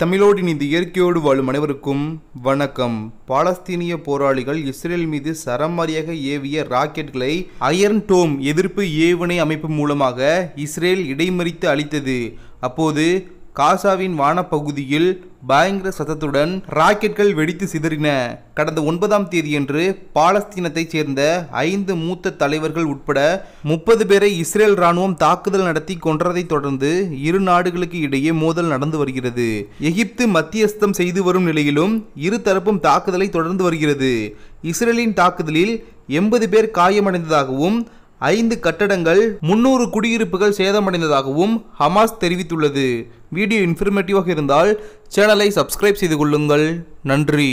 தமிழோடு இந்த இயற்கையோடு வாழும் அனைவருக்கும் வணக்கம் பாலஸ்தீனிய போராளிகள் இஸ்ரேல் மீது சரமாரியாக ஏவிய ராக்கெட்களை அயர்ன் டோம் எதிர்ப்பு ஏவுனை அமைப்பு மூலமாக இஸ்ரேல் இடைமறித்து அளித்தது அப்போது காசாவின் வானப்பகுதியில் பயங்கர சத்தத்துடன் ராக்கெட்கள் வெடித்து சிதறின கடந்த ஒன்பதாம் தேதியன்று பாலஸ்தீனத்தைச் சேர்ந்த ஐந்து மூத்த தலைவர்கள் உட்பட முப்பது பேரை இஸ்ரேல் ராணுவம் தாக்குதல் நடத்தி கொன்றதை தொடர்ந்து இரு நாடுகளுக்கு இடையே மோதல் நடந்து வருகிறது எகிப்து மத்தியஸ்தம் செய்து வரும் நிலையிலும் இரு தரப்பும் தாக்குதலை தொடர்ந்து வருகிறது இஸ்ரேலின் தாக்குதலில் எண்பது பேர் காயமடைந்ததாகவும் ஐந்து கட்டடங்கள் முன்னூறு குடியிருப்புகள் சேதமடைந்ததாகவும் ஹமாஸ் தெரிவித்துள்ளது வீடியோ இன்ஃபர்மேட்டிவாக இருந்தால் சேனலை சப்ஸ்கிரைப் செய்து கொள்ளுங்கள் நன்றி